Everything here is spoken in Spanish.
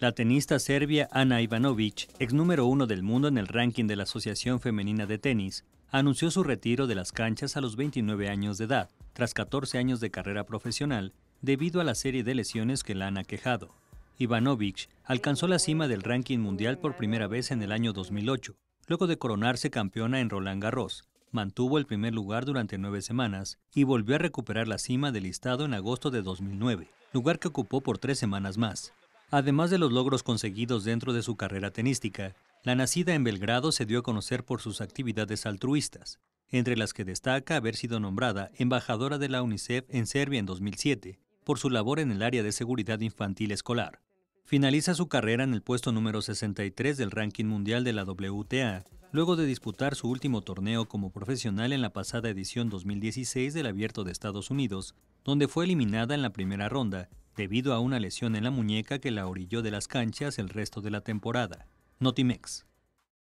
La tenista serbia Ana Ivanovic, ex número uno del mundo en el ranking de la Asociación Femenina de Tenis, anunció su retiro de las canchas a los 29 años de edad, tras 14 años de carrera profesional, debido a la serie de lesiones que la han aquejado. Ivanovic alcanzó la cima del ranking mundial por primera vez en el año 2008, luego de coronarse campeona en Roland Garros. Mantuvo el primer lugar durante nueve semanas y volvió a recuperar la cima del listado en agosto de 2009, lugar que ocupó por tres semanas más. Además de los logros conseguidos dentro de su carrera tenística, la nacida en Belgrado se dio a conocer por sus actividades altruistas, entre las que destaca haber sido nombrada embajadora de la UNICEF en Serbia en 2007 por su labor en el área de seguridad infantil escolar. Finaliza su carrera en el puesto número 63 del ranking mundial de la WTA, luego de disputar su último torneo como profesional en la pasada edición 2016 del Abierto de Estados Unidos, donde fue eliminada en la primera ronda debido a una lesión en la muñeca que la orilló de las canchas el resto de la temporada. Notimex.